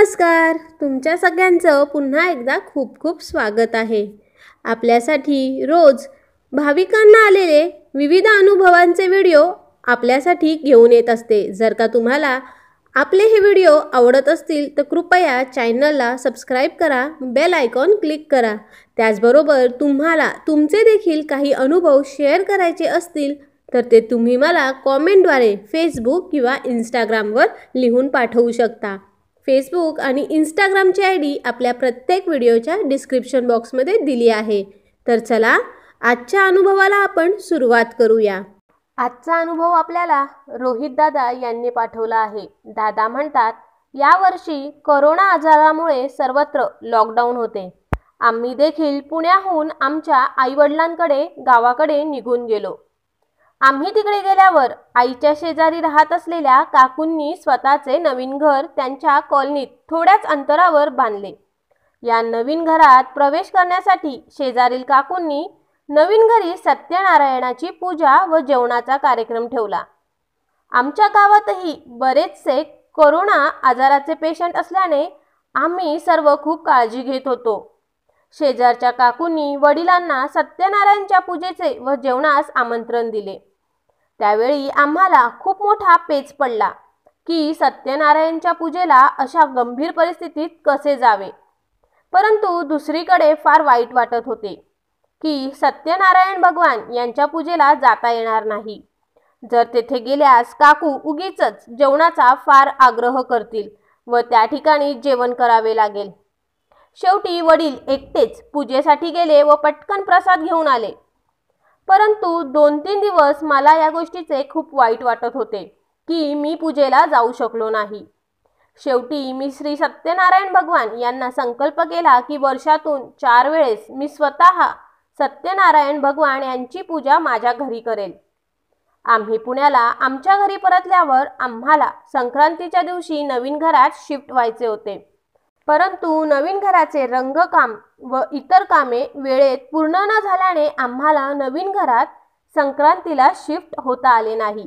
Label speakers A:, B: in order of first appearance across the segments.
A: नमस्कार तुमच्या सगळ्यांचं पुन्हा एकदा खूप खूप स्वागत आहे आपल्यासाठी रोज भाविकांना आलेले विविध अनुभवांचे व्हिडिओ आपल्यासाठी घेऊन येत असते जर का तुम्हाला आपले हे व्हिडिओ आवडत असतील तर कृपया चॅनलला सबस्क्राईब करा बेल आयकॉन क्लिक करा त्याचबरोबर तुम्हाला तुमचे देखील काही अनुभव शेअर करायचे असतील तर ते तुम्ही मला कॉमेंटद्वारे फेसबुक किंवा इंस्टाग्रामवर लिहून पाठवू शकता फेसबुक आणि इंस्टाग्रामची आय डी आपल्या प्रत्येक व्हिडिओच्या डिस्क्रिप्शन बॉक्समध्ये दिली आहे तर चला आजच्या अनुभवाला आपण सुरुवात करूया आजचा अनुभव आपल्याला रोहित दादा यांनी पाठवला आहे दादा म्हणतात यावर्षी करोना आजारामुळे सर्वत्र लॉकडाऊन होते आम्ही देखील पुण्याहून आमच्या आईवडिलांकडे गावाकडे निघून गेलो आम्ही तिकडे गेल्यावर आईच्या शेजारी राहत असलेल्या काकूंनी स्वतःचे नवीन घर त्यांच्या कॉलनीत थोड्याच अंतरावर बांधले या नवीन घरात प्रवेश करण्यासाठी शेजारील काकूंनी नवीन घरी सत्यनारायणाची पूजा व जेवणाचा कार्यक्रम ठेवला आमच्या गावातही बरेचसे कोरोना आजाराचे पेशंट असल्याने आम्ही सर्व खूप काळजी घेत होतो शेजारच्या काकूंनी वडिलांना सत्यनारायणच्या पूजेचे व जेवणास आमंत्रण दिले त्यावेळी आम्हाला खूप मोठा पेच पडला की सत्यनारायणच्या पूजेला अशा गंभीर परिस्थितीत कसे जावे परंतु दुसरीकडे फार वाईट वाटत होते की सत्यनारायण भगवान यांच्या पूजेला जाता येणार नाही जर तेथे गेल्यास काकू उगीच जेवणाचा फार आग्रह करतील व त्या ठिकाणी जेवण करावे लागेल शेवटी वडील एकटेच पूजेसाठी गेले व पटकन प्रसाद घेऊन आले परंतु दोन तीन दिवस मला या गोष्टीचे खूप वाईट वाटत होते की मी पूजेला जाऊ शकलो नाही शेवटी मी श्री सत्यनारायण भगवान यांना संकल्प केला की वर्षातून चार वेळेस मी स्वतः सत्यनारायण भगवान यांची पूजा माझ्या घरी करेल आम्ही पुण्याला आमच्या घरी परतल्यावर आम्हाला संक्रांतीच्या दिवशी नवीन घरात शिफ्ट व्हायचे होते परंतु नवीन घराचे रंगकाम व इतर कामे वेळेत पूर्ण न झाल्याने आम्हाला नवीन घरात संक्रांतीला शिफ्ट होता आले नाही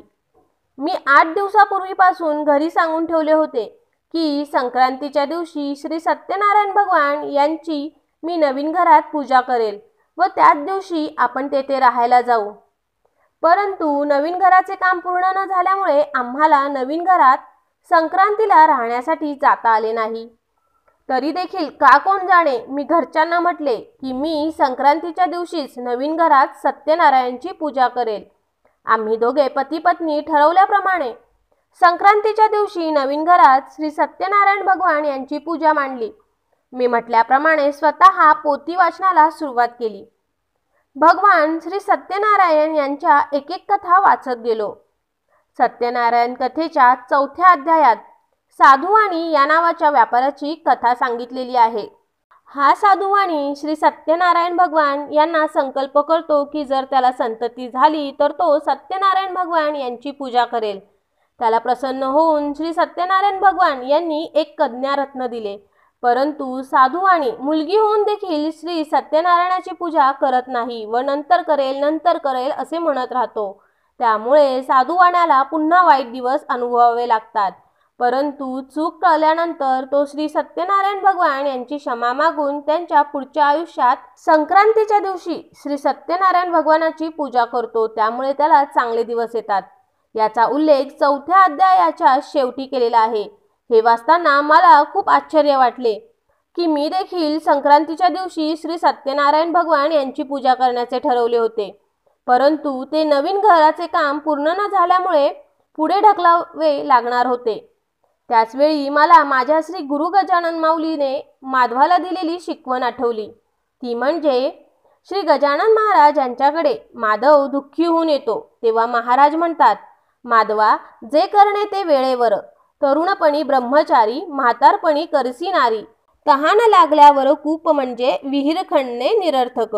A: मी आठ दिवसापूर्वीपासून घरी सांगून ठेवले होते की संक्रांतीच्या दिवशी श्री सत्यनारायण भगवान यांची मी नवीन घरात पूजा करेल व त्याच दिवशी आपण तेथे राहायला जाऊ परंतु नवीन घराचे काम पूर्ण न झाल्यामुळे आम्हाला नवीन घरात संक्रांतीला राहण्यासाठी जाता आले नाही तरी देखील का कोण जाणे मी घरच्यांना म्हटले की मी संक्रांतीच्या दिवशीच नवीन घरात सत्यनारायणची पूजा करेल आम्ही दोघे पती पत्नी ठरवल्याप्रमाणे संक्रांतीच्या दिवशी नवीन घरात श्री सत्यनारायण भगवान यांची पूजा मांडली मी म्हटल्याप्रमाणे स्वतः पोथी वाचनाला सुरुवात केली भगवान श्री सत्यनारायण यांच्या एक एक कथा वाचत गेलो सत्यनारायण कथेच्या चौथ्या अध्यायात साधुवाणी या नावाच्या व्यापाराची कथा सांगितलेली आहे हा साधुवाणी श्री सत्यनारायण भगवान यांना संकल्प करतो की जर त्याला संतती झाली तर तो सत्यनारायण भगवान यांची पूजा करेल त्याला प्रसन्न होऊन श्री सत्यनारायण भगवान यांनी एक कज्ञारत्न दिले परंतु साधुवाणी मुलगी होऊन देखील श्री सत्यनारायणाची पूजा करत नाही व नंतर करेल नंतर करेल असे म्हणत राहतो त्यामुळे साधुवाण्याला पुन्हा वाईट दिवस अनुभवावे लागतात परंतु चूक कळल्यानंतर तो श्री सत्यनारायण भगवान यांची क्षमा मागून त्यांच्या पुढच्या आयुष्यात संक्रांतीच्या दिवशी श्री सत्यनारायण भगवानाची पूजा करतो त्यामुळे त्याला चांगले दिवस येतात याचा उल्लेख चौथ्या अध्यायाच्या शेवटी केलेला आहे हे वाचताना मला खूप आश्चर्य वाटले की मी देखील संक्रांतीच्या दिवशी श्री सत्यनारायण भगवान यांची पूजा करण्याचे ठरवले होते परंतु ते नवीन घराचे काम पूर्ण न झाल्यामुळे पुढे ढकलावे लागणार होते त्याचवेळी मला माझ्या श्री गुरु गजानन माऊलीने माधवाला दिलेली शिकवण आठवली ती म्हणजे श्री गजानन महाराज यांच्याकडे माधव दुःखी होऊन येतो तेव्हा महाराज म्हणतात माधवा जे करणे ते वेळेवर तरुणपणी ब्रह्मचारी म्हातारपणी करसिनारी तहान लागल्यावर कूप म्हणजे विहीर खणणे निरर्थक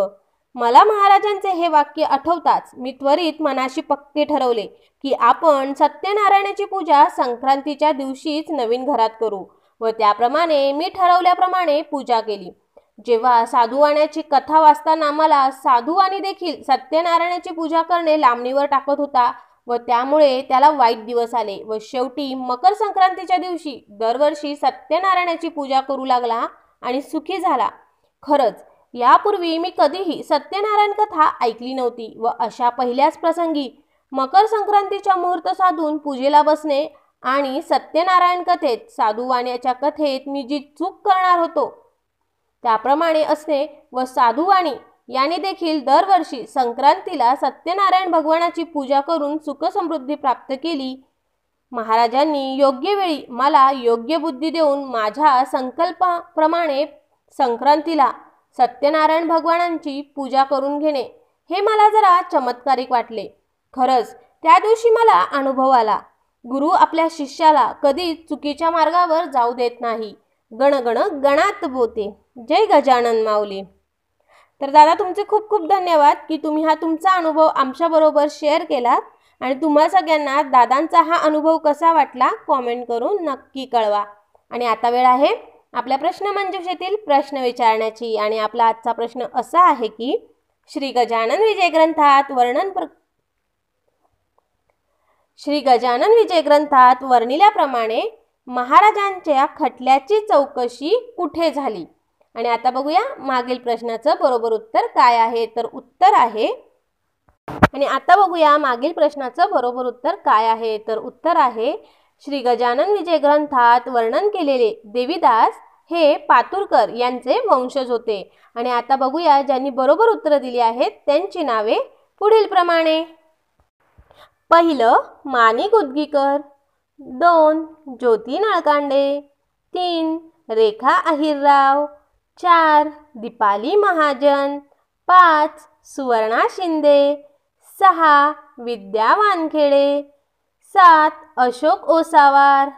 A: मला महाराजांचे हे वाक्य आठवताच मी त्वरित मनाशी पक्के ठरवले की आपण सत्यनारायणाची पूजा संक्रांतीच्या दिवशीच नवीन घरात करू व त्याप्रमाणे मी ठरवल्याप्रमाणे पूजा केली जेव्हा साधू आणण्याची कथा वाचताना मला साधू आणि देखील सत्यनारायणाची पूजा करणे लांबणीवर टाकत होता व त्यामुळे त्याला वाईट दिवस आले व शेवटी मकर संक्रांतीच्या दिवशी दरवर्षी सत्यनारायणाची पूजा करू लागला आणि सुखी झाला खरंच यापूर्वी मी कधीही सत्यनारायण कथा ऐकली नव्हती व अशा पहिल्याच प्रसंगी मकर संक्रांतीच्या मुहूर्त साधून पूजेला बसणे आणि सत्यनारायण कथेत साधू कथेत मी जी चूक करणार होतो त्याप्रमाणे असणे व साधूवाणी याने देखील दरवर्षी संक्रांतीला सत्यनारायण भगवानाची पूजा करून सुखसमृद्धी प्राप्त केली महाराजांनी योग्य वेळी मला योग्य बुद्धी देऊन माझ्या संकल्पाप्रमाणे संक्रांतीला सत्यनारायण भगवानांची पूजा करून घेणे हे मला जरा चमत्कारिक वाटले खरंच त्या दिवशी मला अनुभव आला गुरु आपल्या शिष्याला कधीच चुकीच्या मार्गावर जाऊ देत नाही गणगण गणात बोते जय गजानन माऊली तर दादा तुमचे खूप खूप धन्यवाद की तुम्ही हा तुमचा अनुभव आमच्याबरोबर शेअर केलात आणि तुम्हा सगळ्यांना दादांचा हा अनुभव कसा वाटला कॉमेंट करून नक्की कळवा आणि आता वेळ आहे आपल्या प्रश्नमंजुषेतील प्रश्न विचारण्याची आणि आपला आजचा प्रश्न असा आहे की श्री गजानन विजय ग्रंथात वर्णन प्र श्री गजानन विजय ग्रंथात वर्णिल्याप्रमाणे महाराजांच्या खटल्याची चौकशी कुठे झाली आणि आता बघूया मागील प्रश्नाचं बरोबर उत्तर काय आहे तर उत्तर आहे आणि आता बघूया मागील प्रश्नाचं बरोबर उत्तर काय आहे तर उत्तर आहे श्री गजानन विजय ग्रंथात वर्णन केलेले देवीदास हे पातुरकर यांचे वंशज होते आणि आता बघूया ज्यांनी बरोबर उत्तरं दिली आहेत त्यांची नावे पुढील प्रमाणे पहिलं माणिक उद्गीकर दोन ज्योती नाळकांडे तीन रेखा अहिरराव चार दिपाली महाजन पाच सुवर्णा शिंदे सहा विद्या वानखेडे सात अशोक ओसावार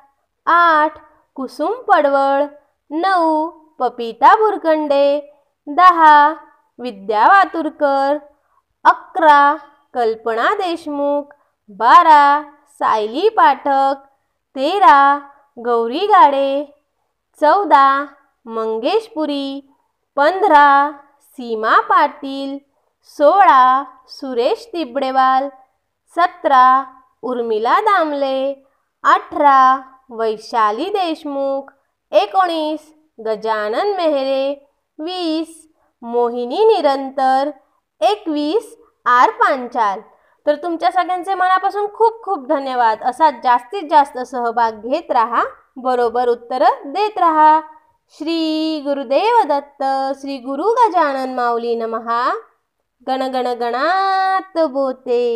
A: आठ कुसुम पडवळ नऊ पपिता भुरकंडे दहा विद्या वातुरकर अकरा कल्पना देशमुख बारा सायली पाठक तेरा गौरी गाडे चौदा मंगेशपुरी, पुरी पंधरा सीमा पाटील सोळा सुरेश तिबडेवाल सतरा उर्मिला दामले अठरा वैशाली देशमुख एकोणीस गजानन मेहरे वीस मोहिनी निरंतर एकवीस आर पांचाल तर तुमच्या सगळ्यांचे मनापासून खूप खूप धन्यवाद असा जास्तीत जास्त सहभाग घेत राहा बरोबर उत्तर देत राहा श्री गुरुदेव दत्त श्री गुरु गजानन माऊली नमहा गण गणात बोते